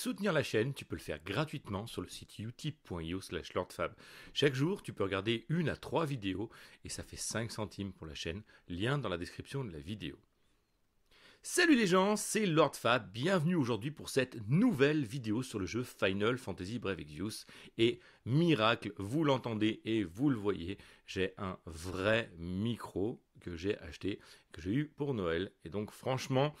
soutenir la chaîne, tu peux le faire gratuitement sur le site utip.io lordfab. Chaque jour, tu peux regarder une à trois vidéos et ça fait 5 centimes pour la chaîne. Lien dans la description de la vidéo. Salut les gens, c'est LordFab. bienvenue aujourd'hui pour cette nouvelle vidéo sur le jeu Final Fantasy Brave Exvius. Et miracle, vous l'entendez et vous le voyez, j'ai un vrai micro que j'ai acheté, que j'ai eu pour Noël. Et donc franchement,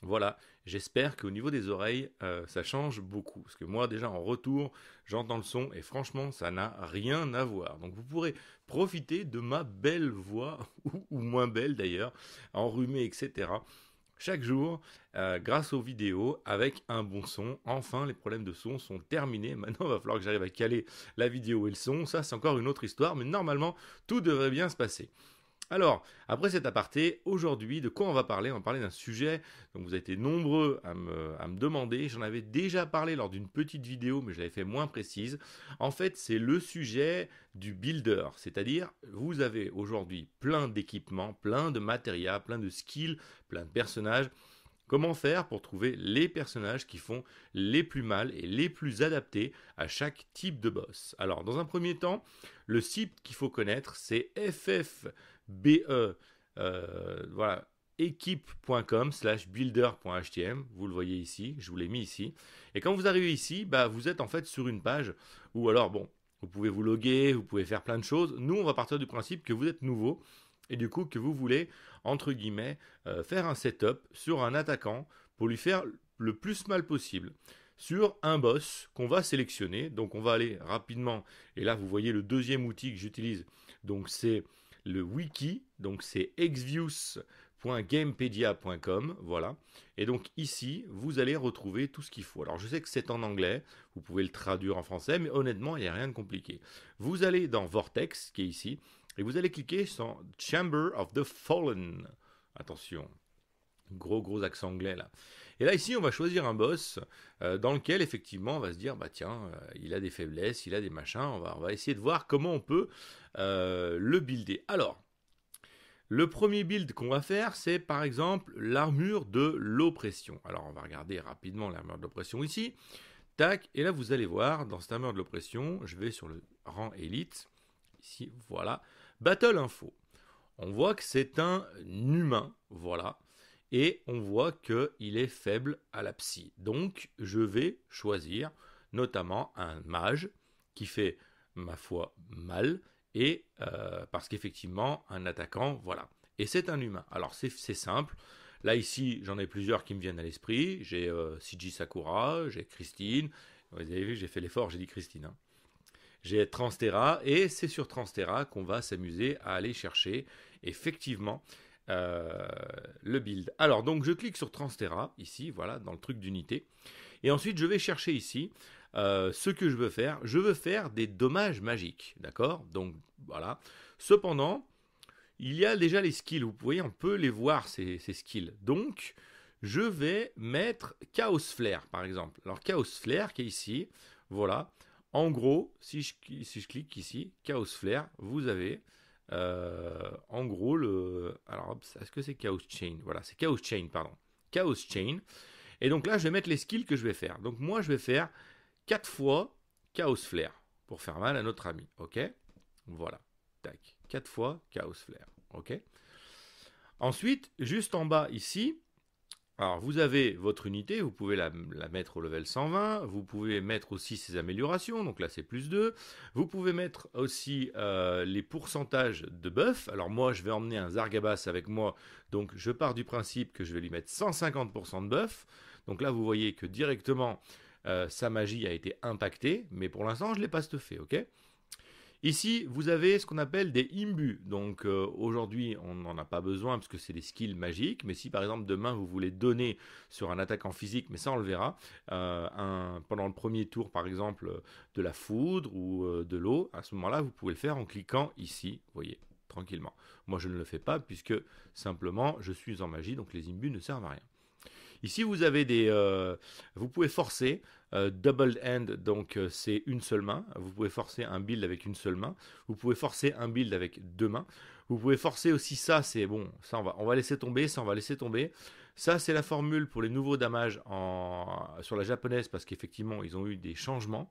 voilà, J'espère qu'au niveau des oreilles, euh, ça change beaucoup. Parce que moi, déjà en retour, j'entends le son et franchement, ça n'a rien à voir. Donc vous pourrez profiter de ma belle voix, ou, moins belle d'ailleurs, enrhumée, etc. Chaque jour, euh, grâce aux vidéos, avec un bon son. Enfin, les problèmes de son sont terminés. Maintenant, il va falloir que j'arrive à caler la vidéo et le son. Ça, c'est encore une autre histoire, mais normalement, tout devrait bien se passer. Alors, après cet aparté, aujourd'hui, de quoi on va parler On va parler d'un sujet dont vous avez été nombreux à me, demander. J'en avais déjà parlé lors d'une petite vidéo, mais je l'avais fait moins précise. En fait, c'est le sujet du builder, c'est-à-dire vous avez aujourd'hui plein d'équipements, plein de matérias, plein de skills, plein de personnages. Comment faire pour trouver les personnages qui font les plus mal et les plus adaptés à chaque type de boss Alors, dans un premier temps, le site qu'il faut connaître, c'est FF BE, euh, voilà, équipe.com slash builder.htm, vous le voyez ici, je vous l'ai mis ici. Et quand vous arrivez ici, bah, vous êtes en fait sur une page, où alors bon, vous pouvez vous loguer, vous pouvez faire plein de choses. Nous, on va partir du principe que vous êtes nouveau, et du coup que vous voulez, entre guillemets, euh, faire un setup sur un attaquant pour lui faire le plus mal possible sur un boss qu'on va sélectionner. Donc on va aller rapidement, et là vous voyez le deuxième outil que j'utilise, donc c'est le wiki, donc c'est exvius.gamepedia.com, voilà. Et donc ici, vous allez retrouver tout ce qu'il faut. Alors je sais que c'est en anglais, vous pouvez le traduire en français, mais honnêtement, il n'y a rien de compliqué. Vous allez dans Vortex, qui est ici, et vous allez cliquer sur Chamber of the Fallen. Attention, Gros gros accent anglais là. Et là ici on va choisir un boss euh, dans lequel effectivement on va se dire bah tiens euh, il a des faiblesses, il a des machins, on va, on va essayer de voir comment on peut euh, le builder. Alors le premier build qu'on va faire c'est par exemple l'armure de l'oppression. Alors on va regarder rapidement l'armure de l'oppression ici. Tac, et là vous allez voir dans cette armure de l'oppression, je vais sur le rang élite, ici voilà, Battle Info. On voit que c'est un humain, voilà et on voit qu'il est faible à la psy. Donc je vais choisir notamment un mage qui fait ma foi mal et euh, parce qu'effectivement un attaquant voilà et c'est un humain. Alors c'est simple. Là ici j'en ai plusieurs qui me viennent à l'esprit. J'ai Siji euh, Sakura, j'ai Christine. Vous avez vu j'ai fait l'effort, j'ai dit Christine. Hein. J'ai Transtera. et c'est sur Transtera qu'on va s'amuser à aller chercher effectivement euh, le build. Alors, donc, je clique sur Transterra, ici, voilà, dans le truc d'unité. Et ensuite, je vais chercher ici euh, ce que je veux faire. Je veux faire des dommages magiques, d'accord Donc, voilà. Cependant, il y a déjà les skills. Vous voyez, on peut les voir, ces, skills. Donc, je vais mettre Chaos Flare, par exemple. Alors, Chaos Flare, qui est ici, voilà. En gros, si je, si je clique ici, Chaos Flare, vous avez euh, en gros, le, alors est-ce que c'est Chaos Chain Voilà, c'est Chaos Chain, pardon. Chaos Chain. Et donc là, je vais mettre les skills que je vais faire. Donc moi, je vais faire 4 fois Chaos Flare pour faire mal à notre ami. Ok Voilà. Tac. 4 fois Chaos Flare. Ok Ensuite, juste en bas ici, alors, vous avez votre unité, vous pouvez la, mettre au level 120, vous pouvez mettre aussi ses améliorations, donc là c'est plus 2. Vous pouvez mettre aussi euh, les pourcentages de buff. Alors moi, je vais emmener un Zargabas avec moi, donc je pars du principe que je vais lui mettre 150% de buff. Donc là, vous voyez que directement, euh, sa magie a été impactée, mais pour l'instant, je ne l'ai pas stuffé, ok Ici, vous avez ce qu'on appelle des imbus. Donc euh, aujourd'hui, on n'en a pas besoin parce que c'est des skills magiques. Mais si par exemple demain vous voulez donner sur un attaquant physique, mais ça on le verra, euh, pendant le premier tour par exemple de la foudre ou euh, de l'eau, à ce moment-là vous pouvez le faire en cliquant ici, vous voyez, tranquillement. Moi je ne le fais pas puisque simplement je suis en magie, donc les imbus ne servent à rien. Ici, vous avez des, euh, vous pouvez forcer euh, double end, donc euh, c'est une seule main. Vous pouvez forcer un build avec une seule main. Vous pouvez forcer un build avec deux mains. Vous pouvez forcer aussi ça, c'est bon, ça on va, on va laisser tomber, ça on va laisser tomber. Ça c'est la formule pour les nouveaux damages en, sur la japonaise parce qu'effectivement ils ont eu des changements.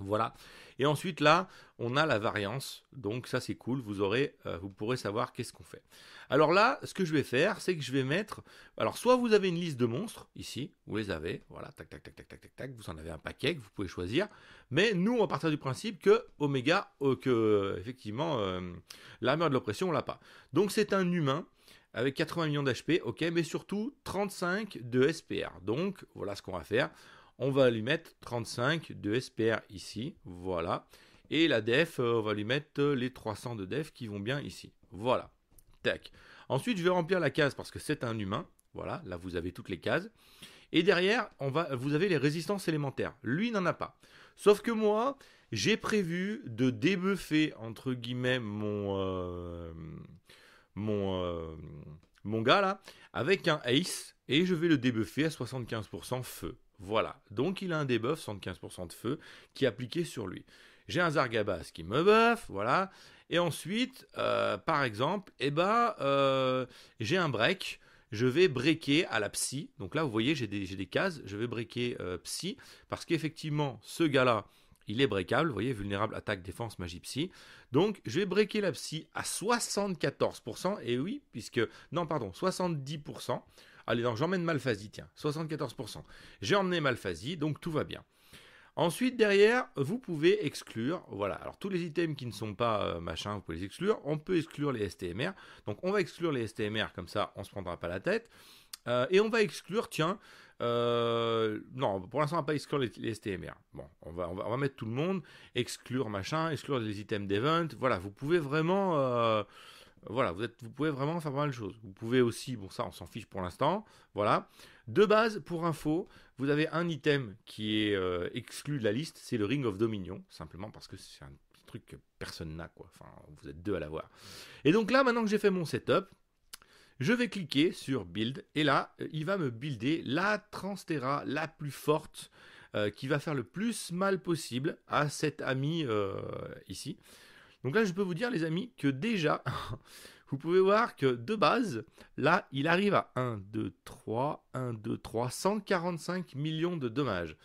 Voilà. Et ensuite là, on a la variance. Donc ça c'est cool, vous aurez euh, vous pourrez savoir qu'est-ce qu'on fait. Alors là, ce que je vais faire, c'est que je vais mettre alors soit vous avez une liste de monstres ici, vous les avez, voilà, tac tac tac tac tac tac tac, vous en avez un paquet que vous pouvez choisir, mais nous on va partir du principe que Oméga euh, que effectivement euh, l'armure de l'oppression, on l'a pas. Donc c'est un humain avec 80 millions d'HP, OK, mais surtout 35 de SPR. Donc voilà ce qu'on va faire on va lui mettre 35 de SPR ici, voilà. Et la def, euh, on va lui mettre euh, les 300 de def qui vont bien ici, voilà. Tac. Ensuite, je vais remplir la case parce que c'est un humain, voilà, là vous avez toutes les cases. Et derrière, on va, vous avez les résistances élémentaires. Lui n'en a pas. Sauf que moi, j'ai prévu de débuffer, entre guillemets, mon, euh, mon, mon gars là, avec un ace, et je vais le débuffer à 75% feu. Voilà. Donc il a un debuff 75% de feu qui est appliqué sur lui. J'ai un Zargabas qui me buff, voilà. Et ensuite, euh, par exemple, eh ben, euh, j'ai un break. Je vais breaker à la psy. Donc là, vous voyez, j'ai des, des, cases. Je vais breaker euh, psy. Parce qu'effectivement, ce gars-là, il est breakable. Vous voyez, vulnérable, attaque, défense, magie, psy. Donc, je vais breaker la psy à 74%. Et oui, puisque... Non, pardon, 70%. Allez, donc j'emmène Malfazi, tiens, 74%. J'ai emmené Malfazi, donc tout va bien. Ensuite, derrière, vous pouvez exclure, voilà, alors tous les items qui ne sont pas euh, machin, vous pouvez les exclure. On peut exclure les STMR, donc on va exclure les STMR, comme ça, on ne se prendra pas la tête. Euh, et on va exclure, tiens, euh, non, pour l'instant, on va pas exclure les, STMR. Bon, on va, on va, on, va, mettre tout le monde, exclure machin, exclure les items d'event. Voilà, vous pouvez vraiment voilà, vous, pouvez vraiment faire pas mal de choses. Vous pouvez aussi, bon ça on s'en fiche pour l'instant, voilà. De base, pour info, vous avez un item qui est euh, exclu de la liste, c'est le Ring of Dominion, simplement parce que c'est un truc que personne n'a, quoi. Enfin, vous êtes deux à l'avoir. Et donc là, maintenant que j'ai fait mon setup, je vais cliquer sur Build, et là, euh, il va me builder la Transtera la plus forte, euh, qui va faire le plus mal possible à cet ami ici. Donc là, je peux vous dire, les amis, que déjà, vous pouvez voir que de base, là, il arrive à 1, 2, 3, 1, 2, 3, 145 millions de dommages.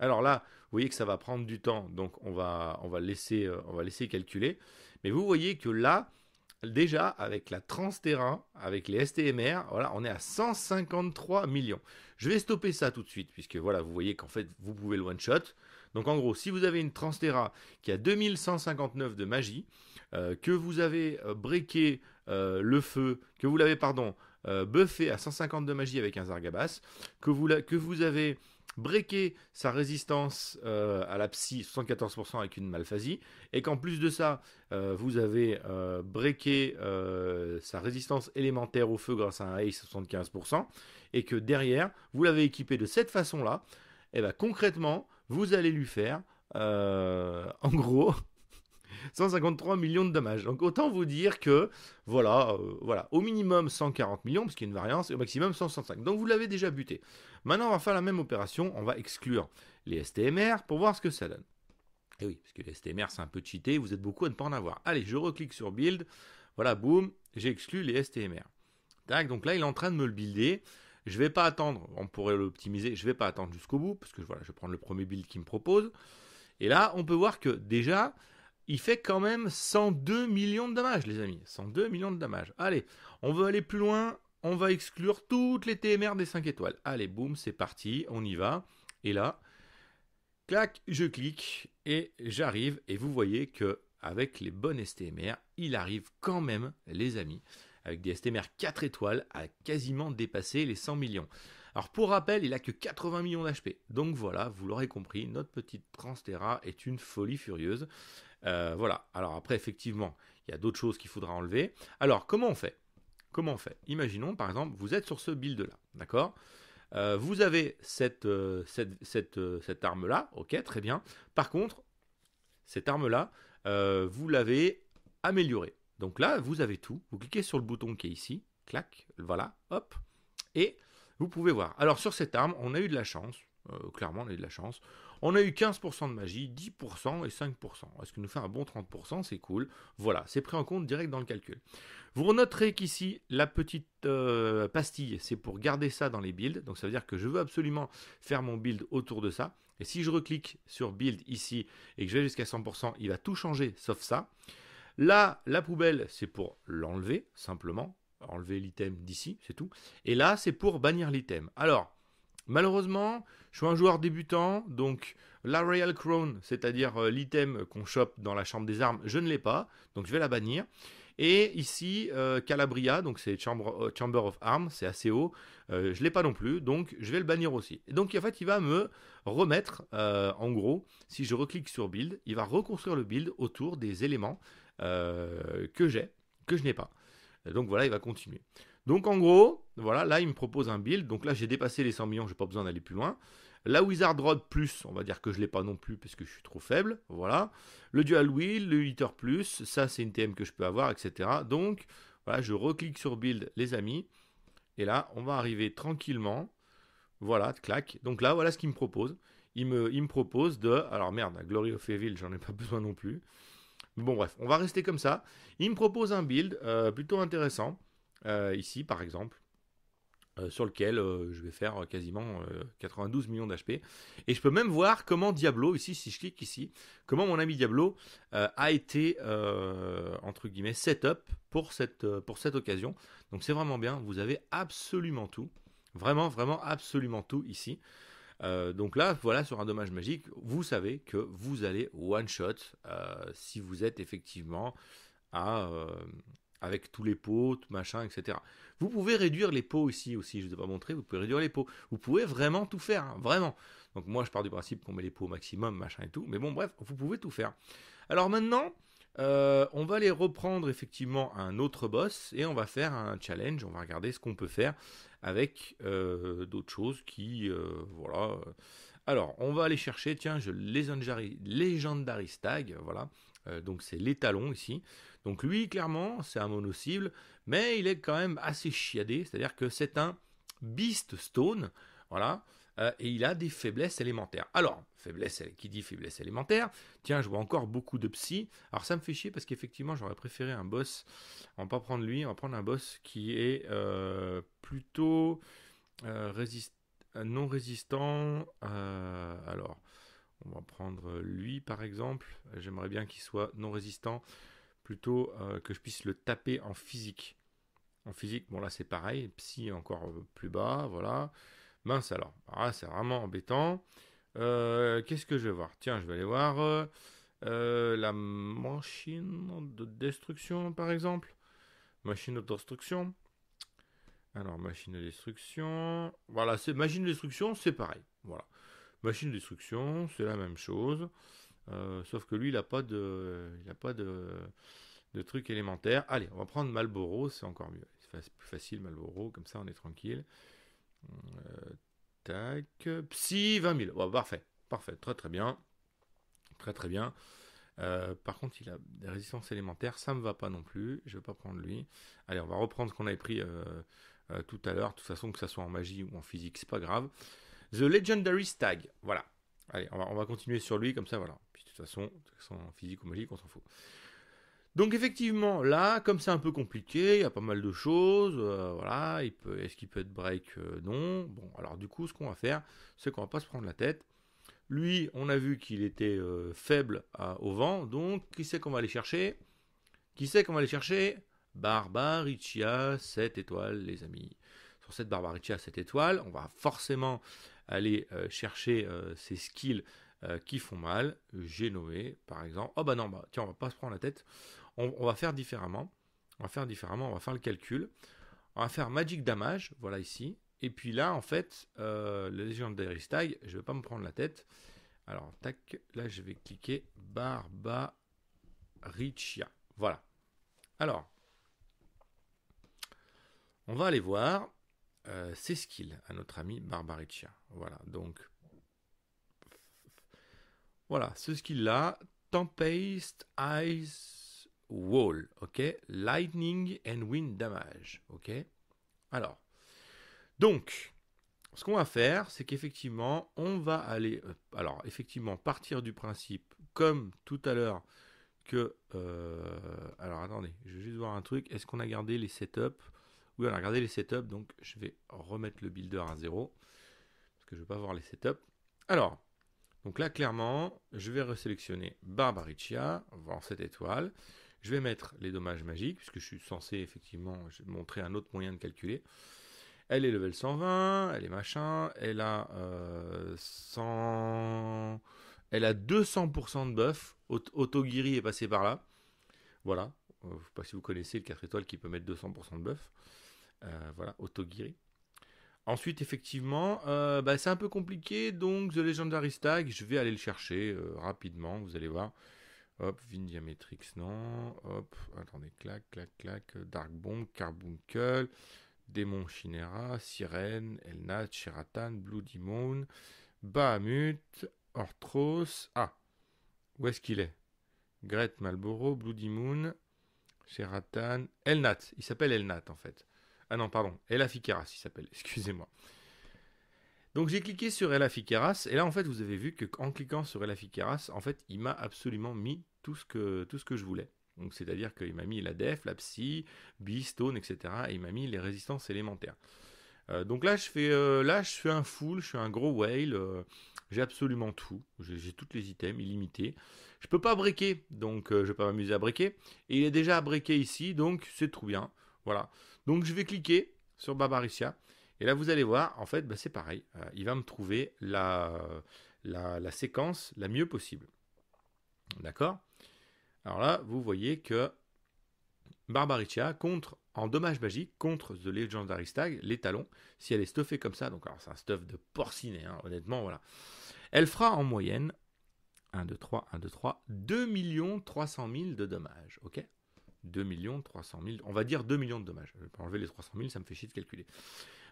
Alors là, vous voyez que ça va prendre du temps, donc on va, on va, laisser, euh, on va laisser calculer. Mais vous voyez que là, déjà, avec la Transterrain, avec les STMR, voilà, on est à 153 millions. Je vais stopper ça tout de suite, puisque voilà, vous voyez qu'en fait, vous pouvez le one-shot. Donc en gros, si vous avez une Transtera qui a 2159 de magie, euh, que vous avez euh, breaké euh, le feu, que vous l'avez, pardon, buffé à 150 de magie avec un Zargabas, que vous, que vous avez breaker sa résistance euh, à la psy 74% avec une malphasie, et qu'en plus de ça, euh, vous avez euh, breaké euh, sa résistance élémentaire au feu grâce à un ACE 75%, et que derrière, vous l'avez équipé de cette façon-là, et eh bien concrètement, vous allez lui faire, en gros, 153 millions de dommages. Donc autant vous dire que, voilà, euh, voilà au minimum 140 millions, parce qu'il y a une variance, et au maximum 165. Donc vous l'avez déjà buté. Maintenant, on va faire la même opération, on va exclure les STMR pour voir ce que ça donne. Et eh oui, parce que les STMR, c'est un peu cheaté, vous êtes beaucoup à ne pas en avoir. Allez, je reclique sur Build, voilà, boum, j'ai exclu les STMR. Tac, donc là, il est en train de me le builder. Je ne vais pas attendre, on pourrait l'optimiser, je ne vais pas attendre jusqu'au bout, parce que voilà, je vais prendre le premier build qu'il me propose. Et là, on peut voir que déjà, il fait quand même 102 millions de dommages, les amis. 102 millions de dommages. Allez, on veut aller plus loin. On va exclure toutes les TMR des 5 étoiles. Allez, boum, c'est parti, on y va. Et là, clac, je clique et j'arrive. Et vous voyez que avec les bonnes STMR, il arrive quand même, les amis, avec des STMR 4 étoiles, à quasiment dépasser les 100 millions. Alors pour rappel, il n'a que 80 millions d'HP. Donc voilà, vous l'aurez compris, notre petite Transtera est une folie furieuse. Euh, voilà. Alors après, effectivement, il y a d'autres choses qu'il faudra enlever. Alors, comment on fait Comment on fait Imaginons, par exemple, vous êtes sur ce build-là, d'accord euh, Vous avez cette, euh, cette, cette arme-là, ok, très bien. Par contre, cette arme-là, vous l'avez améliorée. Donc là, vous avez tout. Vous cliquez sur le bouton qui est ici, clac, voilà, hop, et vous pouvez voir. Alors sur cette arme, on a eu de la chance, clairement on a eu de la chance. On a eu 15% de magie, 10% et 5%. Est-ce que nous fait un bon 30% C'est cool. Voilà, c'est pris en compte direct dans le calcul. Vous noterez qu'ici, la petite euh, pastille, c'est pour garder ça dans les builds. Donc ça veut dire que je veux absolument faire mon build autour de ça. Et si je reclique sur build ici et que je vais jusqu'à 100%, il va tout changer sauf ça. Là, la poubelle, c'est pour l'enlever, simplement. Enlever l'item d'ici, c'est tout. Et là, c'est pour bannir l'item. Alors, Malheureusement, je suis un joueur débutant, donc la Royal Crown, c'est-à-dire euh, l'item qu'on chope dans la chambre des armes, je ne l'ai pas, donc je vais la bannir. Et ici, euh, Calabria, donc c'est euh, Chamber, of Arms, c'est assez haut, je ne l'ai pas non plus, donc je vais le bannir aussi. donc en fait, il va me remettre, en gros, si je reclique sur Build, il va reconstruire le build autour des éléments que j'ai, que je n'ai pas. Donc voilà, il va continuer. Donc en gros, voilà, là il me propose un build. Donc là j'ai dépassé les 100 millions, j'ai pas besoin d'aller plus loin. La Wizard Rod plus, on va dire que je l'ai pas non plus parce que je suis trop faible, voilà. Le Dual Wheel, le Hitter plus, ça c'est une TM que je peux avoir, etc. Donc voilà, je reclique sur build les amis. Et là, on va arriver tranquillement. Voilà, clac. Donc là, voilà ce qu'il me propose. Il me, il me propose de... Alors merde, Glory of Evil, j'en ai pas besoin non plus. Bon bref, on va rester comme ça. Il me propose un build euh, plutôt intéressant. Euh, ici par exemple, euh, sur lequel euh, je vais faire quasiment 92 millions d'HP. Et je peux même voir comment Diablo, ici, si je clique ici, comment mon ami Diablo a été, entre guillemets, setup pour cette, pour cette occasion. Donc c'est vraiment bien, vous avez absolument tout. Vraiment, vraiment, absolument tout ici. donc là, voilà, sur un dommage magique, vous savez que vous allez one shot si vous êtes effectivement à, avec tous les pots, machin, etc. Vous pouvez réduire les pots ici aussi, je ne vous ai pas montré, vous pouvez réduire les pots. Vous pouvez vraiment tout faire, hein, vraiment. Donc moi je pars du principe qu'on met les pots au maximum, machin et tout, mais bon bref, vous pouvez tout faire. Alors maintenant, euh, on va aller reprendre effectivement un autre boss et on va faire un challenge, on va regarder ce qu'on peut faire avec euh, d'autres choses qui, euh, voilà. Alors, on va aller chercher, tiens, je les legendary Stag, voilà, donc c'est l'étalon ici. Donc lui, clairement, c'est un mono cible, mais il est quand même assez chiadé, c'est-à-dire que c'est un Beast Stone, voilà, euh, et il a des faiblesses élémentaires. Alors, faiblesse, qui dit faiblesse élémentaire Tiens, je vois encore beaucoup de psy. Alors ça me fait chier parce qu'effectivement, j'aurais préféré un boss, on va pas prendre lui, on va prendre un boss qui est euh, plutôt euh, non résistant. alors, on va prendre lui par exemple. J'aimerais bien qu'il soit non résistant plutôt euh, que je puisse le taper en physique. En physique, bon là c'est pareil, psy encore euh, plus bas, voilà. Mince alors, ah, c'est vraiment embêtant. Euh, qu'est-ce que je vais voir Tiens, je vais aller voir la machine de destruction par exemple. Machine de destruction. Alors, machine de destruction. Voilà, c'est machine de destruction, c'est pareil. Voilà. Machine de destruction, c'est la même chose. Euh, sauf que lui, il n'a pas de, il a pas de, truc élémentaire. Allez, on va prendre Malboro, c'est encore mieux. C'est plus facile Malboro, comme ça on est tranquille. Euh, tac, psy 20 000. parfait, parfait, très très bien. Très très bien. Euh, par contre, il a des résistances élémentaires, ça me va pas non plus. Je vais pas prendre lui. Allez, on va reprendre ce qu'on avait pris tout à l'heure. De toute façon, que ce soit en magie ou en physique, c'est pas grave. The Legendary Stag, voilà. Allez, on va, on va continuer sur lui, comme ça, voilà toute façon, en physique ou magique, on s'en fout. Donc effectivement, là, comme c'est un peu compliqué, il y a pas mal de choses, euh, voilà, est-ce qu'il peut être break euh, Non. Bon, alors du coup, ce qu'on va faire, c'est qu'on va pas se prendre la tête. Lui, on a vu qu'il était euh, faible au vent, donc qui sait qu'on va aller chercher Qui sait qu'on va aller chercher Barbaricia 7 étoiles, les amis. Sur cette Barbaricia 7 étoiles, on va forcément aller chercher ses skills euh, qui font mal. Génoé, par exemple, oh bah non, bah tiens, on va pas se prendre la tête. On, va faire différemment. On va faire différemment, on va faire le calcul. On va faire Magic Damage, voilà ici. Et puis là, en fait, euh, le Legendary Stag, je vais pas me prendre la tête. Alors, tac, là, je vais cliquer Barbaricia. Voilà. Alors, on va aller voir euh, ses skills à notre ami Barbaricia. Voilà, donc voilà, ce qu'il a. Tempest Ice Wall, ok Lightning and Wind Damage, ok Alors, donc, ce qu'on va faire, c'est qu'effectivement, on va aller... Euh, alors, effectivement, partir du principe, comme tout à l'heure, que... Euh, alors, attendez, je vais juste voir un truc. Est-ce qu'on a gardé les setups Oui, on a gardé les setups, donc je vais remettre le builder à zéro, parce que je ne veux pas voir les setups. Alors, donc là, clairement, je vais resélectionner Barbaricia, voir cette étoile. Je vais mettre les dommages magiques, puisque je suis censé, effectivement, montrer un autre moyen de calculer. Elle est level 120, elle est machin, elle a 100... Euh, elle a 200% de buff. Autogiri est passé par là. Voilà. Euh, je ne sais pas si vous connaissez le 4 étoiles qui peut mettre 200% de buff. Euh, voilà, Autogiri. Ensuite, effectivement, euh, bah, c'est un peu compliqué, donc The Legendary Stag, je vais aller le chercher euh, rapidement, vous allez voir. Hop, Vindiametrix, non. Hop, attendez, clac, clac, clac. Dark Bomb, Carbuncle, Démon chinera, Sirène, Elnat, Sheratan, Blue Moon, Bahamut, Orthros. Ah, où est-ce qu'il est, qu Gret Malboro, Bloody Moon, Sheratan, Elnat. Il s'appelle Elnat en fait. Ah non, pardon, Ella il s'appelle, excusez-moi. Donc j'ai cliqué sur Ella et là en fait vous avez vu qu'en cliquant sur Ella en fait il m'a absolument mis tout ce que, tout ce que je voulais. Donc c'est-à-dire qu'il m'a mis la def, la psy, bistone, etc. Et il m'a mis les résistances élémentaires. Euh, donc là je fais euh, là je suis un full, je suis un gros whale, euh, j'ai absolument tout, j'ai toutes les items illimités. Je peux pas briquer, donc je vais pas m'amuser à briquer. Et il est déjà à ici, donc c'est trop bien. Voilà. Donc je vais cliquer sur Barbaricia. Et là, vous allez voir, en fait, bah, c'est pareil. Euh, il va me trouver la, la, séquence la mieux possible. D'accord Alors là, vous voyez que Barbaricia contre en dommage magique contre The Legendary Stag, les talons, si elle est stuffée comme ça, donc alors c'est un stuff de porcinet, hein, honnêtement, voilà. Elle fera en moyenne 1, 2, 3, 1, 2, 3, 2 300 000 de dommages, ok 2 millions, 300 000, on va dire 2 millions de dommages. Je vais enlever les 300 000, ça me fait chier de calculer.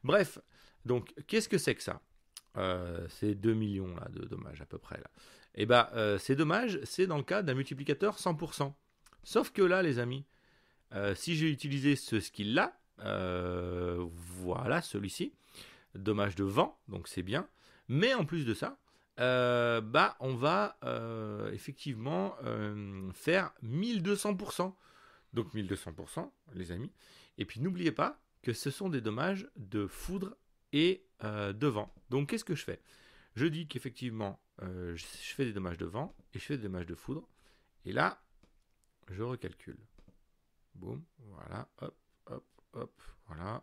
Bref, donc qu'est-ce que c'est que ça euh, Ces 2 millions là, de dommages à peu près. Là. Et eh bah, ben, euh, ces dommages, c'est dans le cas d'un multiplicateur 100%. Sauf que là, les amis, euh, si j'ai utilisé ce skill-là, euh, voilà celui-ci, dommage de vent, donc c'est bien. Mais en plus de ça, bah, on va effectivement faire 1200% donc 1200%, les amis. Et puis n'oubliez pas que ce sont des dommages de foudre et euh, de vent. Donc qu'est-ce que je fais Je dis qu'effectivement, euh, je fais des dommages de vent et je fais des dommages de foudre. Et là, je recalcule. Boum, voilà, hop, hop, hop, voilà.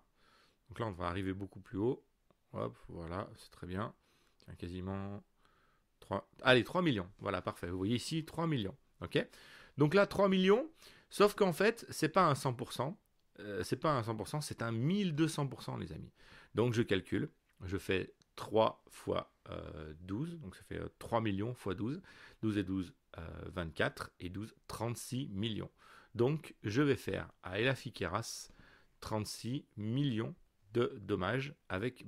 Donc là, on va arriver beaucoup plus haut. Hop, voilà, c'est très bien. quasiment 3... Allez, 3 millions. Voilà, parfait. Vous voyez ici, 3 millions. OK Donc là, 3 millions, Sauf qu'en fait, c'est pas un 100%, euh, c'est pas un 100%, c'est un 1200%, les amis. Donc je calcule, je fais 3 fois 12, euh, donc ça fait 3 euh, millions fois 12, 12 et 12, 24, euh, et 12, 36 millions. Donc je vais faire à Ella 36 millions de dommages avec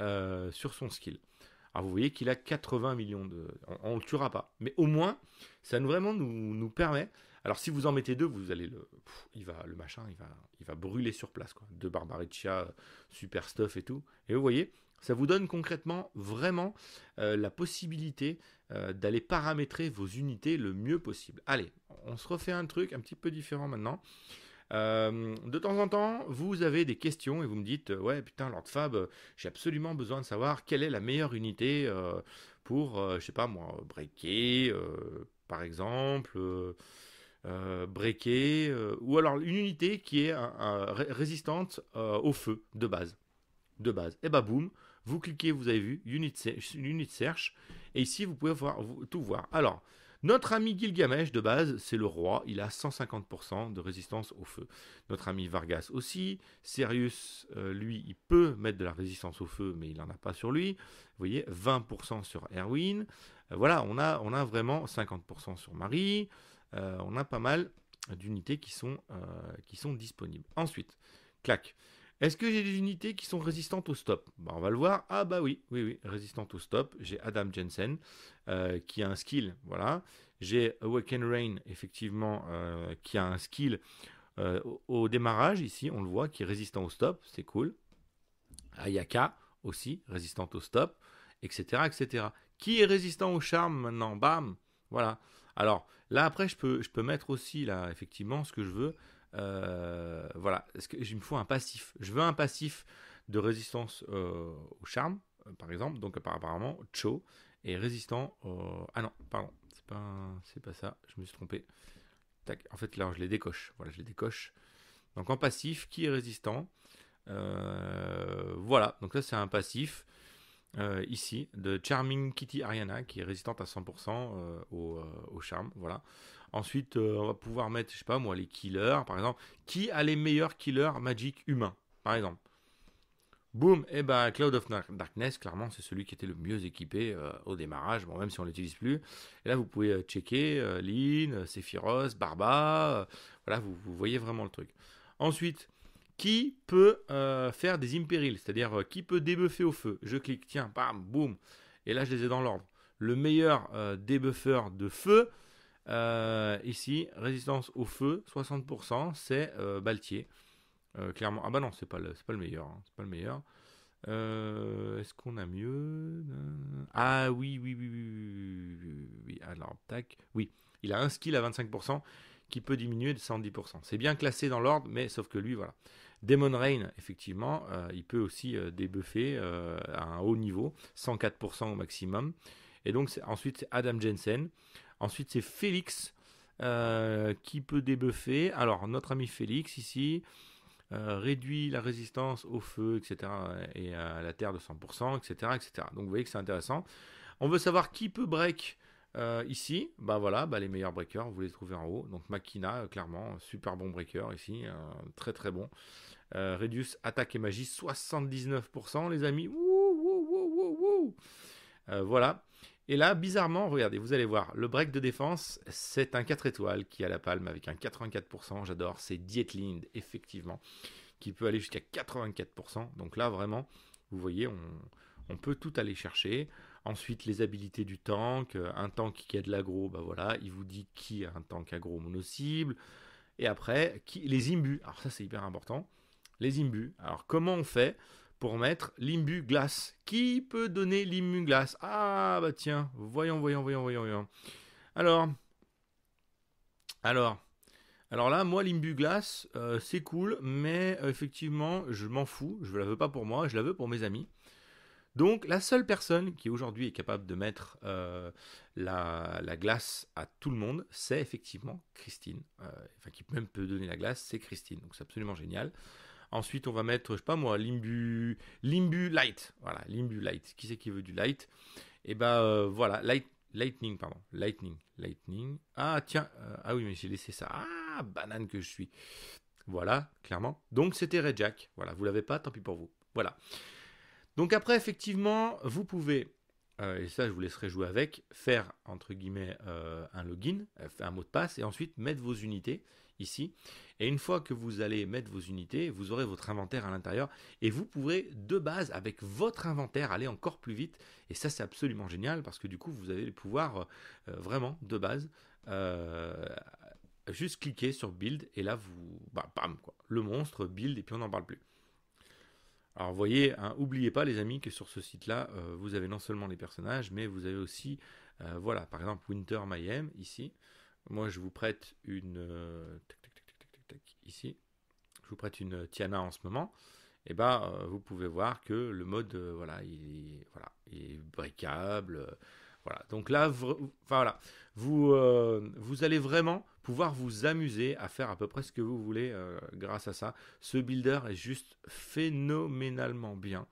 euh, sur son skill. Alors vous voyez qu'il a 80 millions de... On ne le tuera pas. Mais au moins, ça nous, vraiment nous, nous permet alors si vous en mettez deux, vous allez le, il va le machin, il va, il va brûler sur place quoi. Deux Barbariccia, euh, super stuff et tout. Et vous voyez, ça vous donne concrètement vraiment euh, la possibilité euh, d'aller paramétrer vos unités le mieux possible. Allez, on se refait un truc un petit peu différent maintenant. de temps en temps, vous avez des questions et vous me dites Ouais, putain, Lord Fab, j'ai absolument besoin de savoir quelle est la meilleure unité pour, je sais pas moi, breaker, par exemple. Euh, euh, ou alors une unité qui est résistante euh, au feu de base. De base. Et bah boum, vous cliquez, vous avez vu, unit, unit search, et ici vous pouvez voir, tout voir. Alors, notre ami Gilgamesh, de base, c'est le roi, il a 150% de résistance au feu. Notre ami Vargas aussi, Sirius, euh, lui, il peut mettre de la résistance au feu, mais il n'en a pas sur lui. Vous voyez, 20% sur Erwin. voilà, on a, on a vraiment 50% sur Marie, euh, on a pas mal d'unités qui, sont, euh, qui sont disponibles. Ensuite, clac. Est-ce que j'ai des unités qui sont résistantes au stop bah, On va le voir. Ah bah oui, oui, oui, résistantes au stop. J'ai Adam Jensen euh, qui a un skill, voilà. J'ai Awaken Rain, effectivement, qui a un skill au, démarrage, ici, on le voit, qui est résistant au stop, c'est cool. Ayaka aussi, résistante au stop, etc., etc. Qui est résistant au charme maintenant Bam Voilà. Alors là après je peux, je peux mettre aussi là effectivement ce que je veux. Euh, voilà, ce que, il me faut un passif. Je veux un passif de résistance euh, au charme, euh, par exemple. Donc apparemment Cho est résistant. Ah non, pardon, c'est pas pas ça. Je me suis trompé. Tac. En fait là je les décoche. Voilà, je les décoche. Donc en passif, qui est résistant Voilà. Donc ça c'est un passif. Euh, ici de Charming Kitty Ariana qui est résistante à 100% euh, euh, au, charme. Voilà. Ensuite, on va pouvoir mettre, je sais pas moi, les killers par exemple. Qui a les meilleurs killers magiques humains par exemple Boum, et eh ben Cloud of Darkness, clairement, c'est celui qui était le mieux équipé au démarrage, bon, même si on l'utilise plus. Et là, vous pouvez checker Lynn, Sephiroth, Barba, voilà, vous, voyez vraiment le truc. Ensuite, qui peut euh, faire des impérils, c'est-à-dire euh, qui peut débuffer au feu. Je clique, tiens, bam, boum, et là je les ai dans l'ordre. Le meilleur euh, de feu, euh, ici, résistance au feu, 60%, c'est Baltier. clairement, ah bah non, c'est pas, le, pas le meilleur, c'est pas le meilleur. Hein, est-ce qu'on a mieux Ah oui, oui, oui, oui, oui, oui, alors tac, oui, il a un skill à 25% qui peut diminuer de 110%. C'est bien classé dans l'ordre, mais sauf que lui, voilà. Demon Rain, effectivement, euh, il peut aussi euh, débuffer euh, à un haut niveau, 104% au maximum. Et donc ensuite c'est Adam Jensen. Ensuite c'est Félix qui peut débuffer. Alors notre ami Félix ici, réduit la résistance au feu, etc. et à la terre de 100%, etc., etc. Donc vous voyez que c'est intéressant. On veut savoir qui peut break euh, ici, bah voilà, bah les meilleurs breakers, vous les trouvez en haut. Donc Makina, euh, clairement, super bon breaker ici, euh, très très bon. Reduce, attaque et magie, 79%, les amis. wouh, wouh, voilà. Et là, bizarrement, regardez, vous allez voir, le break de défense, c'est un 4 étoiles qui a la palme avec un 84%, j'adore, c'est Dietlind, effectivement, qui peut aller jusqu'à 84%. Donc là, vraiment, vous voyez, on, on peut tout aller chercher. Ensuite, les habilités du tank. Euh, un tank qui a de l'agro, bah voilà, il vous dit qui a un tank agro mono-cible. Et après, les imbus. Alors ça, c'est hyper important. Les imbus. Alors comment on fait pour mettre l'imbu glace Qui peut donner l'imbu glace Ah bah tiens, voyons, voyons, voyons, voyons, voyons. Alors, alors, alors là, moi, l'imbu glace, euh, c'est cool, mais euh, effectivement, je m'en fous. Je ne la veux pas pour moi, je la veux pour mes amis. Donc la seule personne qui aujourd'hui est capable de mettre euh, la, glace à tout le monde, c'est effectivement Christine. Euh, enfin, qui même peut donner la glace, c'est Christine. Donc c'est absolument génial. Ensuite, on va mettre, je sais pas moi, Limbu, Limbu Light. Voilà, Limbu Light. Qui c'est qui veut du Light Et eh ben euh, voilà, Lightning, pardon. Lightning, Lightning. Ah tiens, ah oui, mais j'ai laissé ça. Ah, banane que je suis. Voilà, clairement. Donc c'était Red Jack. Voilà, vous l'avez pas, tant pis pour vous. Voilà. Donc après, effectivement, vous pouvez, euh, et ça je vous laisserai jouer avec, faire entre guillemets euh, un login, euh, un mot de passe, et ensuite mettre vos unités ici. Et une fois que vous allez mettre vos unités, vous aurez votre inventaire à l'intérieur, et vous pourrez de base, avec votre inventaire, aller encore plus vite. Et ça c'est absolument génial, parce que du coup, vous allez le pouvoir vraiment, de base, juste cliquer sur build, et là, vous, bah, bam, le monstre, build, et puis on n'en parle plus. Alors vous voyez, n'oubliez hein, pas les amis que sur ce site-là, euh, vous avez non seulement les personnages, mais vous avez aussi, euh, voilà, par exemple Winter Mayhem ici. Moi je vous prête une, euh, ici, je vous prête une Tiana en ce moment. Et eh ben, vous pouvez voir que le mode, voilà, il, voilà, il est bricable voilà. Donc là, voilà, vous, euh, vous allez vraiment pouvoir vous amuser à faire à peu près ce que vous voulez euh, grâce à ça. Ce builder est juste phénoménalement bien.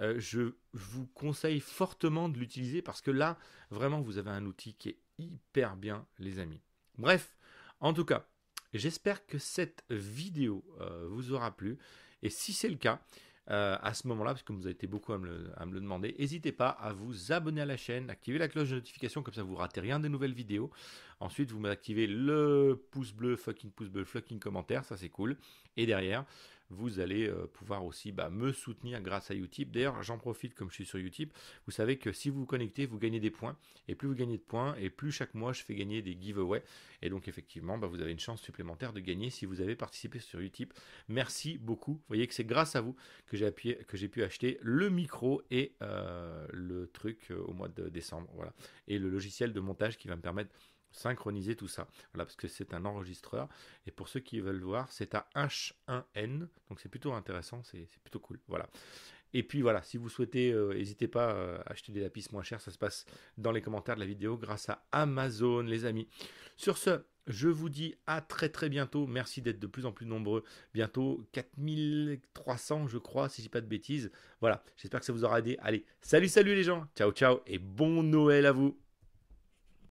Euh, je vous conseille fortement de l'utiliser parce que là, vraiment, vous avez un outil qui est hyper bien, les amis. Bref, en tout cas, j'espère que cette vidéo vous aura plu. Et si c'est le cas, euh, à ce moment-là, parce que vous avez été beaucoup à me le, demander, n'hésitez pas à vous abonner à la chaîne, activer la cloche de notification, comme ça vous ratez rien des nouvelles vidéos. Ensuite, vous m'activez le pouce bleu, fucking pouce bleu, fucking commentaire, ça c'est cool. Et derrière, vous allez euh, pouvoir aussi bah, me soutenir grâce à Utip. D'ailleurs, j'en profite comme je suis sur Utip. Vous savez que si vous vous connectez, vous gagnez des points. Et plus vous gagnez de points, et plus chaque mois, je fais gagner des giveaways. Et donc, effectivement, bah, vous avez une chance supplémentaire de gagner si vous avez participé sur Utip. Merci beaucoup. Vous voyez que c'est grâce à vous que j'ai, pu acheter le micro et euh, le truc euh, au mois de décembre. Voilà. Et le logiciel de montage qui va me permettre synchroniser tout ça. Voilà, parce que c'est un enregistreur. Et pour ceux qui veulent voir, c'est à H1N. Donc c'est plutôt intéressant, c'est plutôt cool. Voilà. Et puis voilà, si vous souhaitez, euh, n'hésitez pas à euh, acheter des lapis moins chers. Ça se passe dans les commentaires de la vidéo grâce à Amazon, les amis. Sur ce, je vous dis à très très bientôt. Merci d'être de plus en plus nombreux. Bientôt 4300, je crois, si je dis pas de bêtises. Voilà, j'espère que ça vous aura aidé. Allez, salut, salut les gens. Ciao, ciao et bon Noël à vous.